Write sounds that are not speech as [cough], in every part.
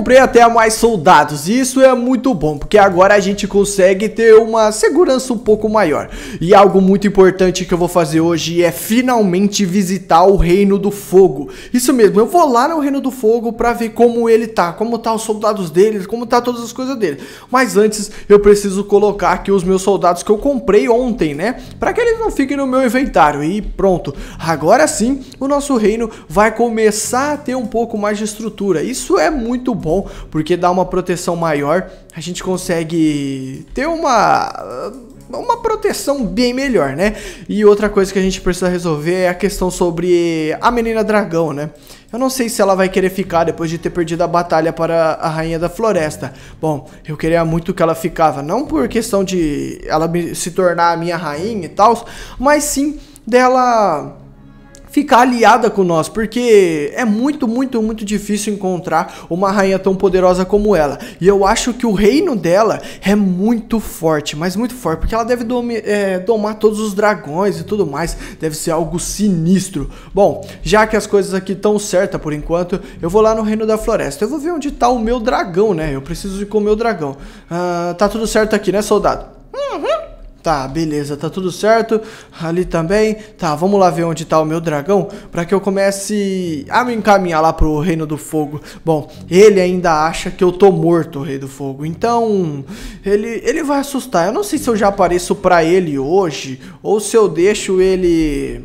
Comprei até mais soldados e isso é muito bom, porque agora a gente consegue ter uma segurança um pouco maior. E algo muito importante que eu vou fazer hoje é finalmente visitar o Reino do Fogo. Isso mesmo, eu vou lá no Reino do Fogo pra ver como ele tá, como tá os soldados dele, como tá todas as coisas dele. Mas antes, eu preciso colocar aqui os meus soldados que eu comprei ontem, né? Pra que eles não fiquem no meu inventário. E pronto, agora sim, o nosso reino vai começar a ter um pouco mais de estrutura. Isso é muito bom bom, porque dá uma proteção maior, a gente consegue ter uma uma proteção bem melhor, né? E outra coisa que a gente precisa resolver é a questão sobre a menina dragão, né? Eu não sei se ela vai querer ficar depois de ter perdido a batalha para a Rainha da Floresta. Bom, eu queria muito que ela ficava, não por questão de ela se tornar a minha rainha e tal, mas sim dela ficar aliada com nós, porque é muito, muito, muito difícil encontrar uma rainha tão poderosa como ela. E eu acho que o reino dela é muito forte, mas muito forte, porque ela deve dom é, domar todos os dragões e tudo mais, deve ser algo sinistro. Bom, já que as coisas aqui estão certas por enquanto, eu vou lá no reino da floresta, eu vou ver onde está o meu dragão, né? Eu preciso ir com o meu dragão. Ah, tá tudo certo aqui, né, soldado? Tá, beleza, tá tudo certo. Ali também. Tá, vamos lá ver onde tá o meu dragão para que eu comece a me encaminhar lá pro Reino do Fogo. Bom, ele ainda acha que eu tô morto, Rei do Fogo. Então, ele ele vai assustar. Eu não sei se eu já apareço para ele hoje ou se eu deixo ele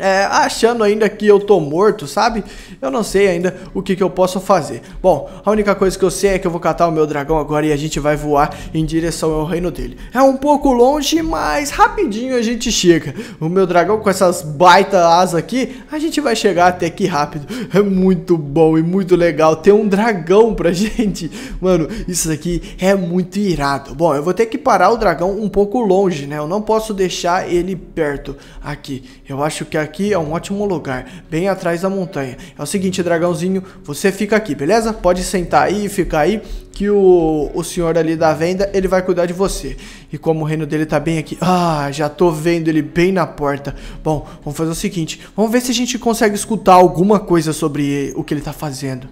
é, achando ainda que eu tô morto, sabe? Eu não sei ainda o que, que eu posso fazer. Bom, a única coisa que eu sei é que eu vou catar o meu dragão agora e a gente vai voar em direção ao reino dele. É um pouco longe, mas rapidinho a gente chega. O meu dragão com essas baita asas aqui, a gente vai chegar até aqui rápido. É muito bom e muito legal ter um dragão pra [laughs] gente. Mano, isso aqui é muito irado. Bom, eu vou ter que parar o dragão um pouco longe, né? Eu não posso deixar ele perto aqui. Eu acho que aqui aqui é um ótimo lugar, bem atrás da montanha. É o seguinte, dragãozinho, você fica aqui, beleza? Pode sentar aí e ficar aí, que o, o senhor ali da venda, ele vai cuidar de você. E como o reino dele tá bem aqui... Ah, já tô vendo ele bem na porta. Bom, vamos fazer o seguinte, vamos ver se a gente consegue escutar alguma coisa sobre o que ele tá fazendo.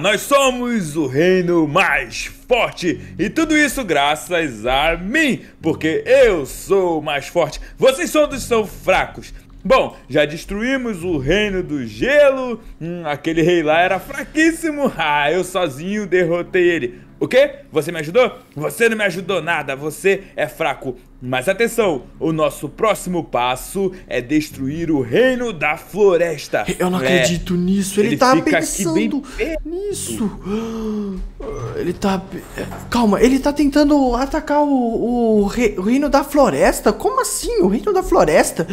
Nós somos o reino mais forte e tudo isso graças a mim, porque eu sou mais forte. Vocês todos são fracos. Bom, já destruímos o reino do gelo. Hum, aquele rei lá era fraquíssimo. [laughs] Ah, eu sozinho derrotei ele. O quê? Você me ajudou? Você não me ajudou nada. Você é fraco. Mas atenção, o nosso próximo passo é destruir o reino da floresta. Eu não é. acredito nisso, ele, ele tá pensando nisso. Ele tá... Calma, ele tá tentando atacar o, o, re... o reino da floresta? Como assim, o reino da floresta?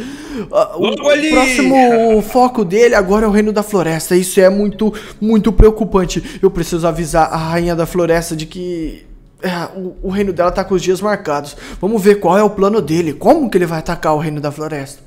Ah, o, o próximo [laughs] foco dele agora é o reino da floresta, isso é muito, muito preocupante. Eu preciso avisar a rainha da floresta de que é, o, o, reino dela tá com os dias marcados. Vamos ver qual é o plano dele. Como que ele vai atacar o reino da floresta?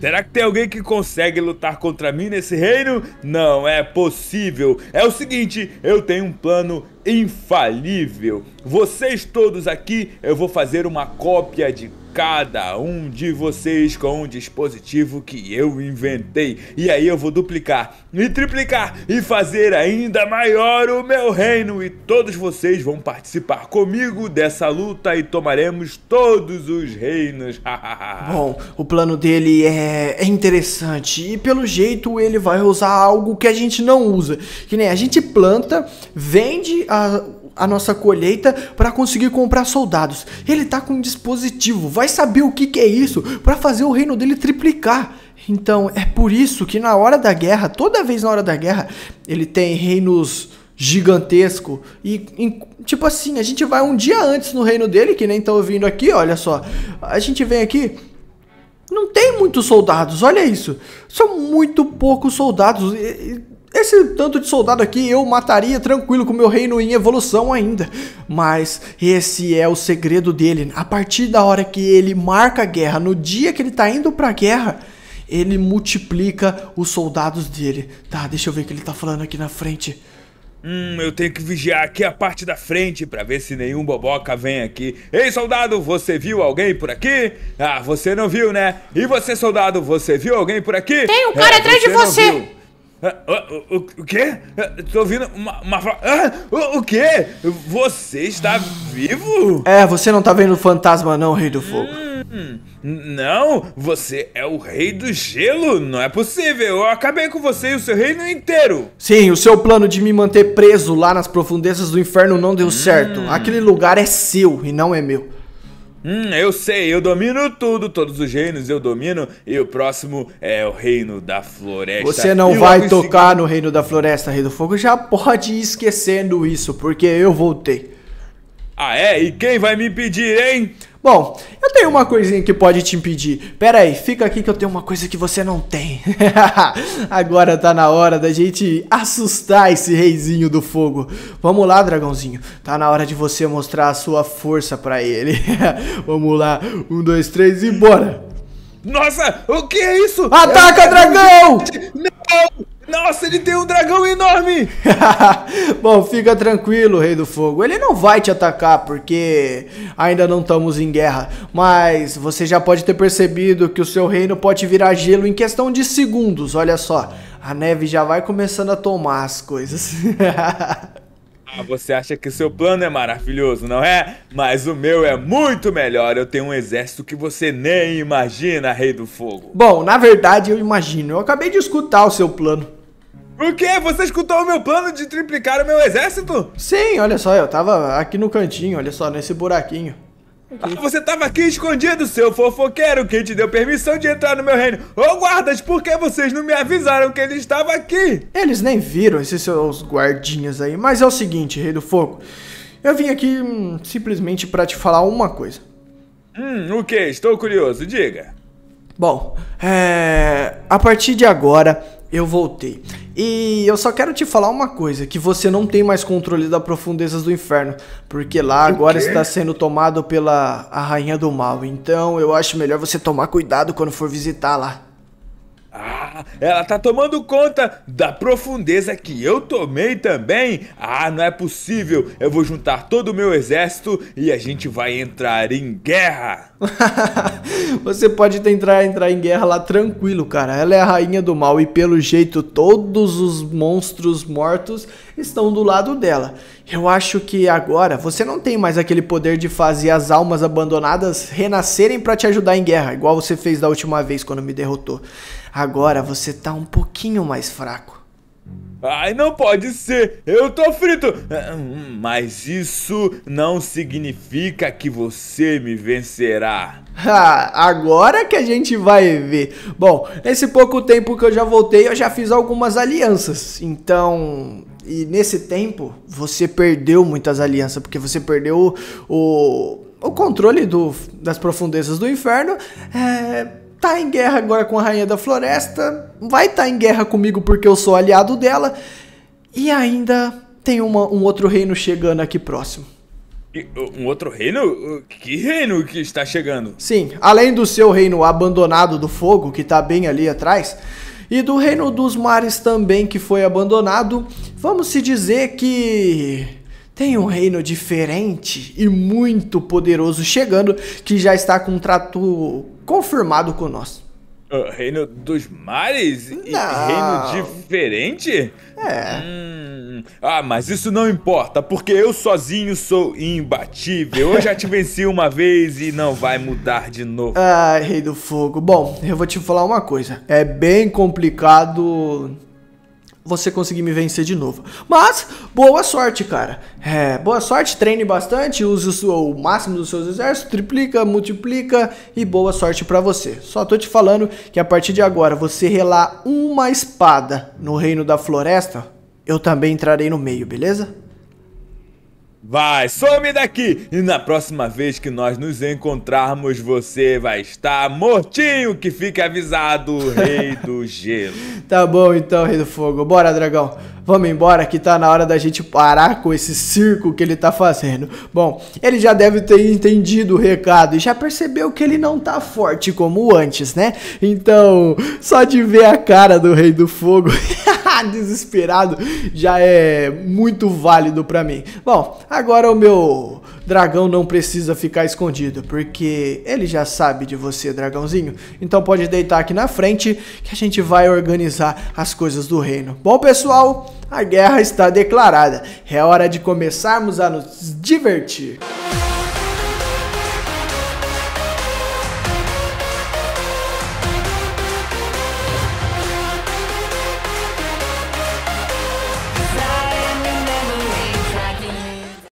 Será que tem alguém que consegue lutar contra mim nesse reino? Não é possível. É o seguinte, eu tenho um plano infalível. Vocês todos aqui, eu vou fazer uma cópia de cada um de vocês com um dispositivo que eu inventei. E aí eu vou duplicar e triplicar e fazer ainda maior o meu reino. E todos vocês vão participar comigo dessa luta e tomaremos todos os reinos. [laughs] Bom, o plano dele é, é interessante e pelo jeito ele vai usar algo que a gente não usa. Que nem a gente planta, vende a a nossa colheita para conseguir comprar soldados. Ele tá com um dispositivo, vai saber o que, que é isso para fazer o reino dele triplicar. Então é por isso que na hora da guerra, toda vez na hora da guerra, ele tem reinos gigantesco e, tipo assim, a gente vai um dia antes no reino dele, que nem estão vindo aqui, olha só. A gente vem aqui não tem muitos soldados, olha isso. São muito poucos soldados. Esse tanto de soldado aqui eu mataria tranquilo com meu reino em evolução ainda. Mas esse é o segredo dele. A partir da hora que ele marca a guerra, no dia que ele tá indo pra guerra, ele multiplica os soldados dele. Tá, deixa eu ver o que ele tá falando aqui na frente. Hum, eu tenho que vigiar aqui a parte da frente para ver se nenhum boboca vem aqui. Ei, soldado, você viu alguém por aqui? Ah, você não viu, né? E você, soldado, você viu alguém por aqui? Tem um cara é, atrás de você. O, o, o quê? Tô ouvindo uma. uma... Ah, o, o quê? Você está vivo? É, você não tá vendo o fantasma, não, Rei do Fogo. Hum, não, você é o Rei do Gelo? Não é possível. Eu acabei com você e o seu reino inteiro. Sim, o seu plano de me manter preso lá nas profundezas do inferno não deu hum. certo. Aquele lugar é seu e não é meu. Hum, eu sei, eu domino tudo, todos os reinos eu domino, e o próximo é o reino da floresta. Você não e vai tocar no reino da floresta, Rei do Fogo, já pode ir esquecendo isso, porque eu voltei. Ah é? E quem vai me impedir, hein? Bom, eu tenho uma coisinha que pode te impedir. Pera aí, fica aqui que eu tenho uma coisa que você não tem. [laughs] Agora tá na hora da gente assustar esse reizinho do fogo. Vamos lá, dragãozinho. Tá na hora de você mostrar a sua força para ele. [laughs] Vamos lá, um, dois, três e bora! Nossa, o que é isso? Ataca, dragão! Não! Nossa, ele tem um dragão enorme! [laughs] Bom, fica tranquilo, Rei do Fogo. Ele não vai te atacar porque ainda não estamos em guerra. Mas você já pode ter percebido que o seu reino pode virar gelo em questão de segundos. Olha só, a neve já vai começando a tomar as coisas. [laughs] Ah, você acha que seu plano é maravilhoso, não é? Mas o meu é muito melhor. Eu tenho um exército que você nem imagina, Rei do Fogo. Bom, na verdade eu imagino. Eu acabei de escutar o seu plano. O quê? Você escutou o meu plano de triplicar o meu exército? Sim, olha só, eu tava aqui no cantinho, olha só, nesse buraquinho. Você tava aqui escondido, seu fofoqueiro, que te deu permissão de entrar no meu reino. Ô guardas, por que vocês não me avisaram que ele estava aqui? Eles nem viram esses seus guardinhas aí, mas é o seguinte, Rei do Fogo. Eu vim aqui hum, simplesmente para te falar uma coisa. Hum, o que? Estou curioso, diga. Bom, é... a partir de agora, eu voltei. E eu só quero te falar uma coisa: que você não tem mais controle das profundezas do inferno. Porque lá agora está sendo tomado pela a rainha do mal. Então eu acho melhor você tomar cuidado quando for visitar lá. Ah, ela tá tomando conta da profundeza que eu tomei também. Ah, não é possível. Eu vou juntar todo o meu exército e a gente vai entrar em guerra. [laughs] Você pode tentar entrar em guerra lá tranquilo, cara. Ela é a rainha do mal e pelo jeito todos os monstros mortos estão do lado dela. Eu acho que agora você não tem mais aquele poder de fazer as almas abandonadas renascerem para te ajudar em guerra, igual você fez da última vez quando me derrotou. Agora você tá um pouquinho mais fraco. Ai, não pode ser! Eu tô frito! É, mas isso não significa que você me vencerá. agora que a gente vai ver. Bom, nesse pouco tempo que eu já voltei, eu já fiz algumas alianças. Então, e nesse tempo, você perdeu muitas alianças, porque você perdeu o, o, o controle do, das profundezas do inferno. É tá em guerra agora com a Rainha da Floresta, vai estar tá em guerra comigo porque eu sou aliado dela, e ainda tem uma, um outro reino chegando aqui próximo. Um outro reino? Que reino que está chegando? Sim, além do seu reino abandonado do fogo, que está bem ali atrás, e do reino dos mares também que foi abandonado, vamos se dizer que tem um reino diferente e muito poderoso chegando, que já está com um trato confirmado com nós. reino dos mares? Não. E reino diferente? É. Hum, ah, mas isso não importa, porque eu sozinho sou imbatível. Eu já te venci uma vez e não vai mudar de novo. Ah, Rei do Fogo. Bom, eu vou te falar uma coisa. É bem complicado você conseguir me vencer de novo. Mas, boa sorte, cara. É, boa sorte, treine bastante, use o, o máximo dos seus exércitos, triplica, multiplica e boa sorte para você. Só tô te falando que a partir de agora, você relar uma espada no reino da floresta, eu também entrarei no meio, beleza? Vai, some daqui! E na próxima vez que nós nos encontrarmos, você vai estar mortinho, que fique avisado, Rei [laughs] do Gelo. Tá bom então, Rei do Fogo. Bora, dragão. Vamos embora que tá na hora da gente parar com esse circo que ele tá fazendo. Bom, ele já deve ter entendido o recado e já percebeu que ele não tá forte como antes, né? Então, só de ver a cara do Rei do Fogo. [laughs] [laughs] desesperado já é muito válido para mim. Bom, agora o meu dragão não precisa ficar escondido, porque ele já sabe de você, dragãozinho. Então pode deitar aqui na frente que a gente vai organizar as coisas do reino. Bom, pessoal, a guerra está declarada. É hora de começarmos a nos divertir.